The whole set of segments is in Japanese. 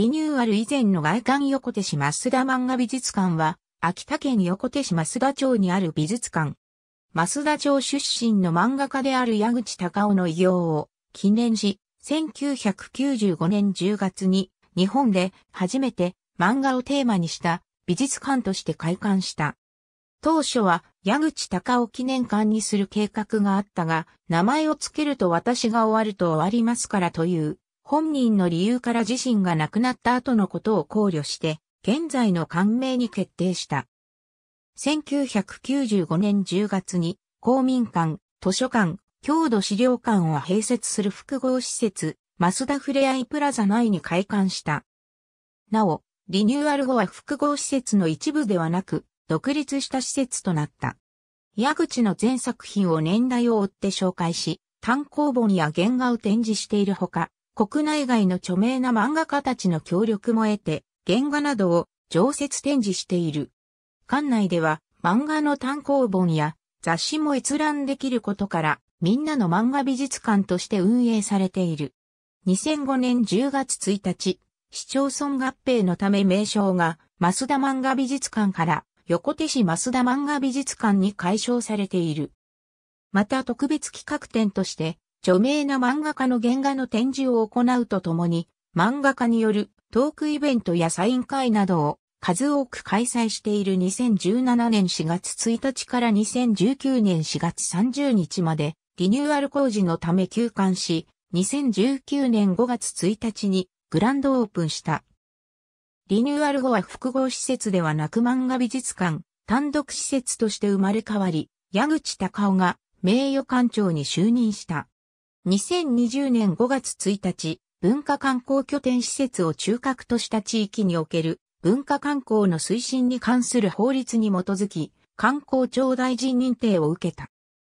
リニューアル以前の外観横手市増田漫画美術館は、秋田県横手市増田町にある美術館。増田町出身の漫画家である矢口隆夫の異業を記念し、1995年10月に日本で初めて漫画をテーマにした美術館として開館した。当初は矢口隆夫記念館にする計画があったが、名前を付けると私が終わると終わりますからという本人の理由から自身が亡くなった後のことを考慮して、現在の官名に決定した。1995年10月に公民館、図書館、郷土資料館を併設する複合施設、マスダフレアイプラザ内に開館した。なお、リニューアル後は複合施設の一部ではなく、独立した施設となった。矢口の全作品を年代を追って紹介し、単行本や原画を展示しているほか、国内外の著名な漫画家たちの協力も得て、原画などを常設展示している。館内では漫画の単行本や雑誌も閲覧できることから、みんなの漫画美術館として運営されている。2005年10月1日、市町村合併のため名称が、ス田漫画美術館から横手市ス田漫画美術館に改称されている。また特別企画展として、著名な漫画家の原画の展示を行うとともに、漫画家によるトークイベントやサイン会などを数多く開催している2017年4月1日から2019年4月30日までリニューアル工事のため休館し、2019年5月1日にグランドオープンした。リニューアル後は複合施設ではなく漫画美術館、単独施設として生まれ変わり、矢口隆夫が名誉館長に就任した。2020年5月1日、文化観光拠点施設を中核とした地域における文化観光の推進に関する法律に基づき、観光庁大臣認定を受けた。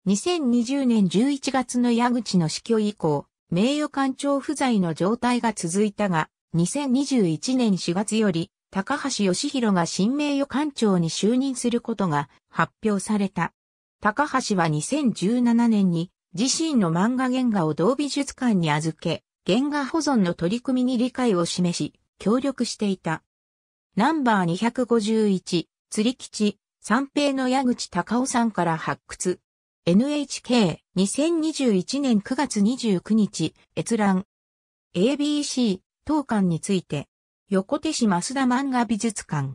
2020年11月の矢口の死去以降、名誉官庁不在の状態が続いたが、2021年4月より、高橋義弘が新名誉官庁に就任することが発表された。高橋は2017年に自身の漫画原画を同美術館に預け、原画保存の取り組みに理解を示し、協力していた。ナンバー251、釣吉、三平の矢口隆夫さんから発掘。NHK2021 年9月29日、閲覧。ABC、当館について。横手市増田漫画美術館。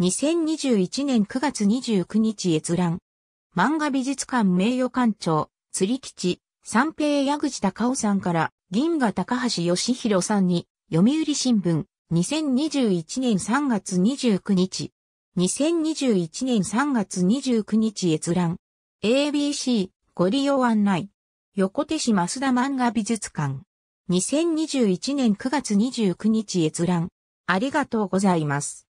2021年9月29日閲覧。漫画美術館名誉館長、釣り吉、三平矢口隆夫さんから銀河高橋義弘さんに読売新聞2021年3月29日2021年3月29日閲覧 ABC ご利用案内横手市増田漫画美術館2021年9月29日閲覧ありがとうございます。